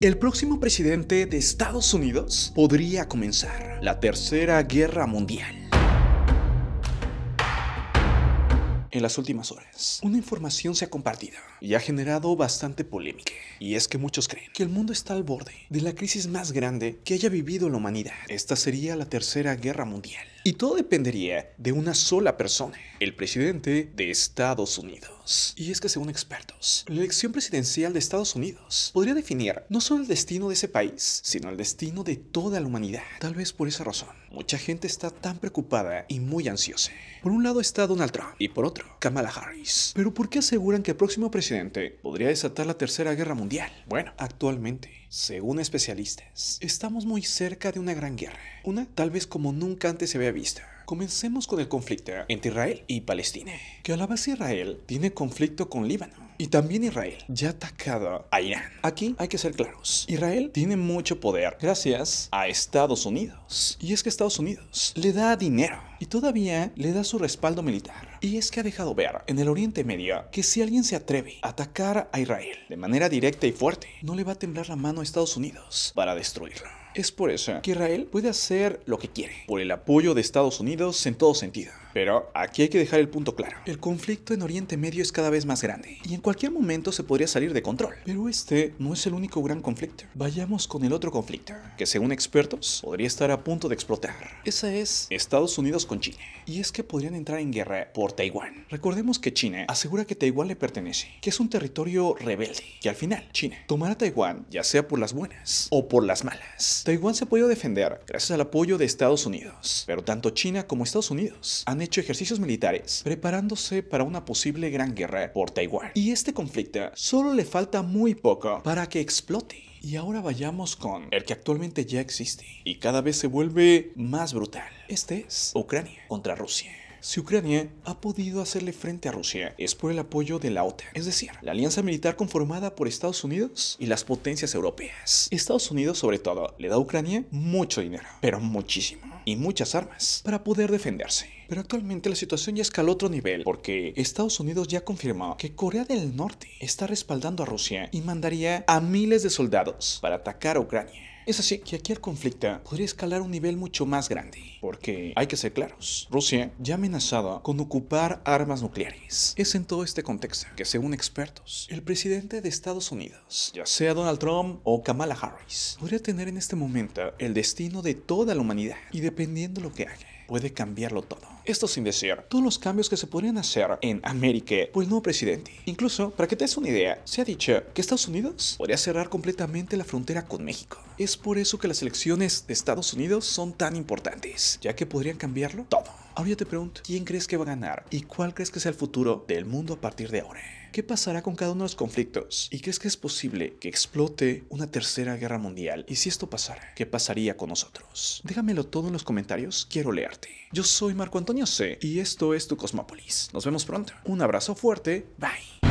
El próximo presidente de Estados Unidos podría comenzar la Tercera Guerra Mundial. En las últimas horas, una información se ha compartido y ha generado bastante polémica. Y es que muchos creen que el mundo está al borde de la crisis más grande que haya vivido la humanidad. Esta sería la Tercera Guerra Mundial. Y todo dependería de una sola persona, el presidente de Estados Unidos. Y es que según expertos, la elección presidencial de Estados Unidos podría definir no solo el destino de ese país, sino el destino de toda la humanidad. Tal vez por esa razón, mucha gente está tan preocupada y muy ansiosa. Por un lado está Donald Trump y por otro, Kamala Harris. Pero ¿por qué aseguran que el próximo presidente podría desatar la Tercera Guerra Mundial? Bueno, actualmente según especialistas, estamos muy cerca de una gran guerra, una tal vez como nunca antes se había visto. Comencemos con el conflicto entre Israel y Palestina, que a la base Israel tiene conflicto con Líbano. Y también Israel ya atacado a Irán. Aquí hay que ser claros. Israel tiene mucho poder gracias a Estados Unidos. Y es que Estados Unidos le da dinero y todavía le da su respaldo militar. Y es que ha dejado ver en el Oriente Medio que si alguien se atreve a atacar a Israel de manera directa y fuerte, no le va a temblar la mano a Estados Unidos para destruirlo. Es por eso que Israel puede hacer lo que quiere, por el apoyo de Estados Unidos en todo sentido. Pero aquí hay que dejar el punto claro. El conflicto en Oriente Medio es cada vez más grande y en cualquier momento se podría salir de control. Pero este no es el único gran conflicto. Vayamos con el otro conflicto, que según expertos podría estar a punto de explotar. Esa es Estados Unidos con China. Y es que podrían entrar en guerra por Taiwán. Recordemos que China asegura que Taiwán le pertenece, que es un territorio rebelde, que al final China tomará Taiwán ya sea por las buenas o por las malas. Taiwán se ha podido defender gracias al apoyo de Estados Unidos, pero tanto China como Estados Unidos han hecho ejercicios militares, preparándose para una posible gran guerra por Taiwán. Y este conflicto solo le falta muy poco para que explote. Y ahora vayamos con el que actualmente ya existe y cada vez se vuelve más brutal. Este es Ucrania contra Rusia. Si Ucrania ha podido hacerle frente a Rusia es por el apoyo de la OTAN, es decir, la alianza militar conformada por Estados Unidos y las potencias europeas. Estados Unidos sobre todo le da a Ucrania mucho dinero, pero muchísimo, y muchas armas para poder defenderse. Pero actualmente la situación ya escaló otro nivel porque Estados Unidos ya confirmó que Corea del Norte está respaldando a Rusia y mandaría a miles de soldados para atacar a Ucrania. Es así que aquí el conflicto podría escalar a un nivel mucho más grande, porque hay que ser claros, Rusia ya amenazada con ocupar armas nucleares. Es en todo este contexto que, según expertos, el presidente de Estados Unidos, ya sea Donald Trump o Kamala Harris, podría tener en este momento el destino de toda la humanidad, y dependiendo lo que haga puede cambiarlo todo. Esto sin decir todos los cambios que se podrían hacer en América por el pues nuevo presidente. Incluso, para que te des una idea, se ha dicho que Estados Unidos podría cerrar completamente la frontera con México. Es por eso que las elecciones de Estados Unidos son tan importantes, ya que podrían cambiarlo todo. Ahora yo te pregunto, ¿quién crees que va a ganar? ¿Y cuál crees que sea el futuro del mundo a partir de ahora? ¿Qué pasará con cada uno de los conflictos? ¿Y crees que es posible que explote una tercera guerra mundial? ¿Y si esto pasara? ¿Qué pasaría con nosotros? Déjamelo todo en los comentarios, quiero leerte. Yo soy Marco Antonio C. y esto es tu Cosmópolis. Nos vemos pronto. Un abrazo fuerte, bye.